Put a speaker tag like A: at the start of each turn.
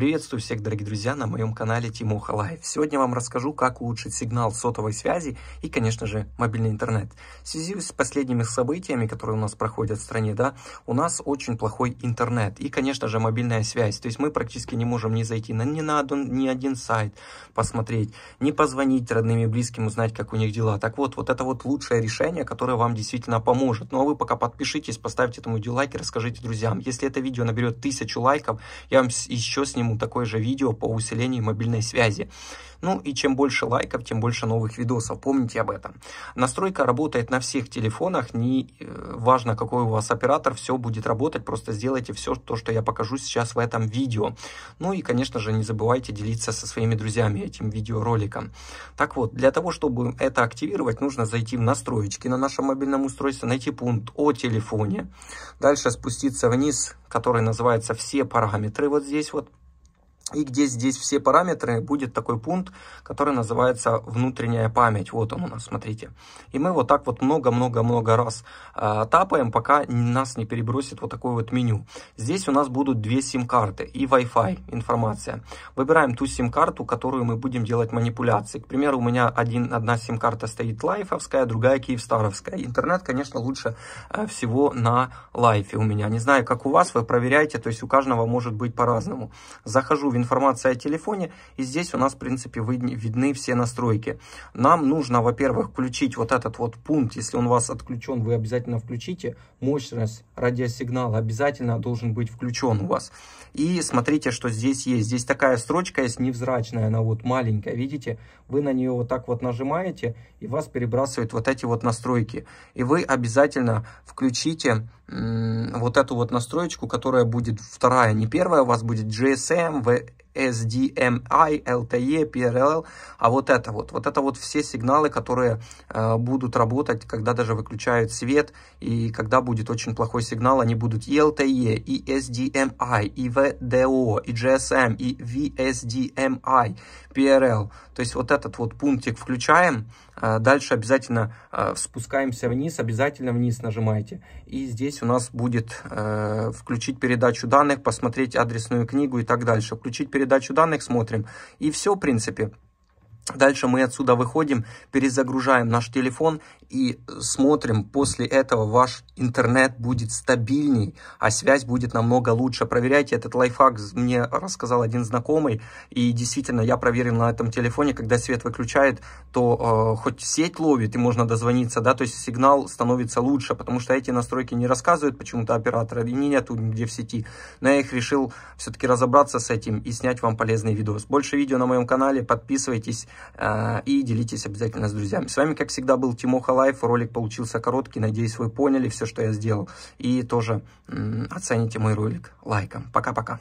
A: Приветствую всех, дорогие друзья, на моем канале Тимуха Лайв. Сегодня я вам расскажу, как улучшить сигнал сотовой связи и, конечно же, мобильный интернет. В связи с последними событиями, которые у нас проходят в стране, да, у нас очень плохой интернет и, конечно же, мобильная связь. То есть мы практически не можем не зайти на ни на один, ни один сайт посмотреть, не позвонить родным и близким, узнать, как у них дела. Так вот, вот это вот лучшее решение, которое вам действительно поможет. Ну а вы пока подпишитесь, поставьте этому видео лайк и расскажите друзьям. Если это видео наберет тысячу лайков, я вам еще сниму минимум такое же видео по усилению мобильной связи. Ну и чем больше лайков, тем больше новых видосов, помните об этом. Настройка работает на всех телефонах, не э, важно какой у вас оператор, все будет работать, просто сделайте все то, что я покажу сейчас в этом видео. Ну и конечно же не забывайте делиться со своими друзьями этим видеороликом. Так вот, для того, чтобы это активировать, нужно зайти в настройки на нашем мобильном устройстве, найти пункт о телефоне, дальше спуститься вниз, который называется «Все параметры», вот здесь вот и где здесь все параметры, будет такой пункт, который называется внутренняя память. Вот он у нас, смотрите. И мы вот так вот много-много-много раз э, тапаем, пока нас не перебросит вот такое вот меню. Здесь у нас будут две сим-карты и Wi-Fi информация. Выбираем ту сим-карту, которую мы будем делать манипуляции. К примеру, у меня один, одна сим-карта стоит лайфовская, другая киевстаровская. Интернет, конечно, лучше э, всего на лайфе у меня. Не знаю, как у вас, вы проверяете, то есть у каждого может быть по-разному. Захожу в информация о телефоне, и здесь у нас, в принципе, видны все настройки. Нам нужно, во-первых, включить вот этот вот пункт, если он у вас отключен, вы обязательно включите, мощность радиосигнала обязательно должен быть включен у вас. И смотрите, что здесь есть. Здесь такая строчка есть невзрачная, она вот маленькая, видите? Вы на нее вот так вот нажимаете, и вас перебрасывают вот эти вот настройки. И вы обязательно включите вот эту вот настроечку, которая будет вторая, не первая, у вас будет GSM, SDMI, LTE, PRL, а вот это вот. Вот это вот все сигналы, которые э, будут работать, когда даже выключают свет, и когда будет очень плохой сигнал, они будут и LTE, и SDMI, и VDO, и GSM, эм, и VSDMI, PRL. Эм То есть вот этот вот пунктик включаем, э, дальше обязательно э, спускаемся вниз, обязательно вниз нажимаете, и здесь у нас будет э, включить передачу данных, посмотреть адресную книгу и так дальше, включить передачу передачу данных смотрим. И все, в принципе. Дальше мы отсюда выходим, перезагружаем наш телефон и смотрим. После этого ваш интернет будет стабильней, а связь будет намного лучше. Проверяйте этот лайфхак, мне рассказал один знакомый. И действительно, я проверил на этом телефоне, когда свет выключает, то э, хоть сеть ловит и можно дозвониться, да, то есть сигнал становится лучше, потому что эти настройки не рассказывают почему-то оператора, и нету нигде в сети. Но я их решил все-таки разобраться с этим и снять вам полезный видос. Больше видео на моем канале, подписывайтесь. А, и делитесь обязательно с друзьями. С вами, как всегда, был Тимоха Лайф. Ролик получился короткий. Надеюсь, вы поняли все, что я сделал. И тоже оцените мой ролик лайком. Пока-пока.